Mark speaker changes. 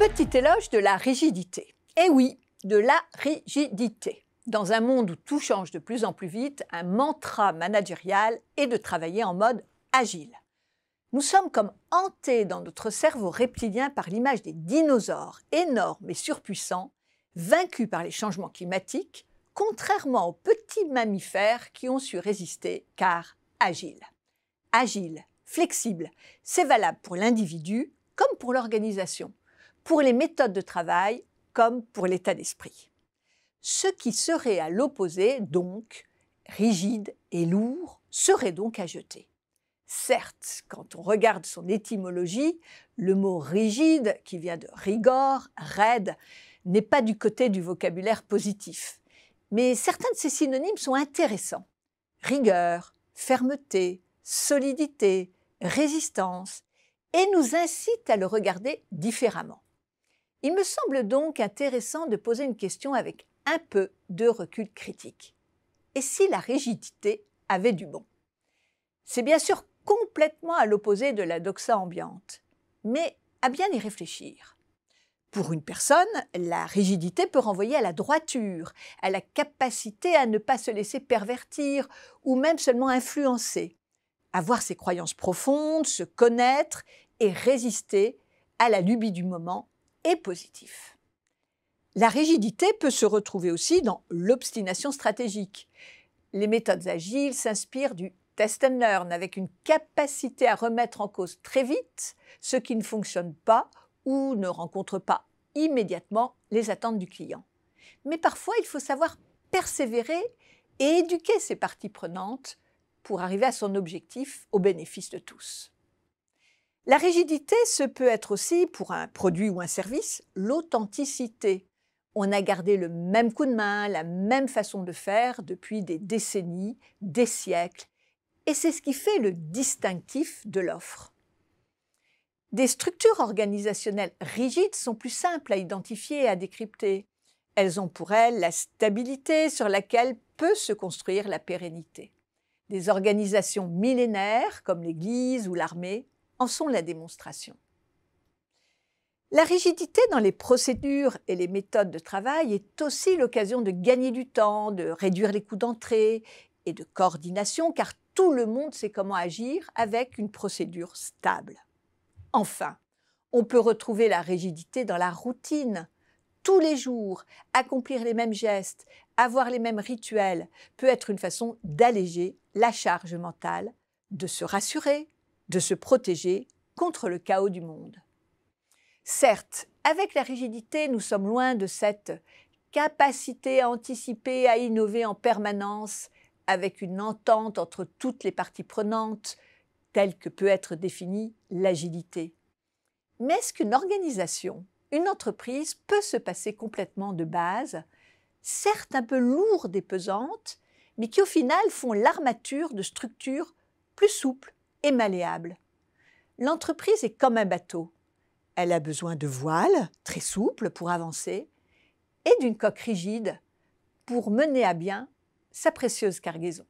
Speaker 1: Petit éloge de la rigidité. Eh oui, de la rigidité. Dans un monde où tout change de plus en plus vite, un mantra managérial est de travailler en mode agile. Nous sommes comme hantés dans notre cerveau reptilien par l'image des dinosaures, énormes et surpuissants, vaincus par les changements climatiques, contrairement aux petits mammifères qui ont su résister car agiles. Agile, flexible, c'est valable pour l'individu comme pour l'organisation pour les méthodes de travail comme pour l'état d'esprit. Ce qui serait à l'opposé, donc, rigide et lourd, serait donc à jeter. Certes, quand on regarde son étymologie, le mot rigide, qui vient de rigor, raide, n'est pas du côté du vocabulaire positif. Mais certains de ces synonymes sont intéressants. Rigueur, fermeté, solidité, résistance, et nous incitent à le regarder différemment. Il me semble donc intéressant de poser une question avec un peu de recul critique. Et si la rigidité avait du bon C'est bien sûr complètement à l'opposé de la doxa ambiante, mais à bien y réfléchir. Pour une personne, la rigidité peut renvoyer à la droiture, à la capacité à ne pas se laisser pervertir ou même seulement influencer, avoir ses croyances profondes, se connaître et résister à la lubie du moment et positif. La rigidité peut se retrouver aussi dans l'obstination stratégique. Les méthodes agiles s'inspirent du test and learn avec une capacité à remettre en cause très vite ce qui ne fonctionne pas ou ne rencontre pas immédiatement les attentes du client. Mais parfois, il faut savoir persévérer et éduquer ses parties prenantes pour arriver à son objectif au bénéfice de tous. La rigidité, ce peut être aussi, pour un produit ou un service, l'authenticité. On a gardé le même coup de main, la même façon de faire depuis des décennies, des siècles, et c'est ce qui fait le distinctif de l'offre. Des structures organisationnelles rigides sont plus simples à identifier et à décrypter. Elles ont pour elles la stabilité sur laquelle peut se construire la pérennité. Des organisations millénaires comme l'Église ou l'armée en sont la démonstration. La rigidité dans les procédures et les méthodes de travail est aussi l'occasion de gagner du temps, de réduire les coûts d'entrée et de coordination, car tout le monde sait comment agir avec une procédure stable. Enfin, on peut retrouver la rigidité dans la routine. Tous les jours, accomplir les mêmes gestes, avoir les mêmes rituels peut être une façon d'alléger la charge mentale, de se rassurer, de se protéger contre le chaos du monde. Certes, avec la rigidité, nous sommes loin de cette capacité à anticiper, à innover en permanence, avec une entente entre toutes les parties prenantes, telle que peut être définie l'agilité. Mais est-ce qu'une organisation, une entreprise peut se passer complètement de base, certes un peu lourde et pesante, mais qui au final font l'armature de structures plus souples, malléable. L'entreprise est comme un bateau. Elle a besoin de voiles, très souples pour avancer, et d'une coque rigide pour mener à bien sa précieuse cargaison.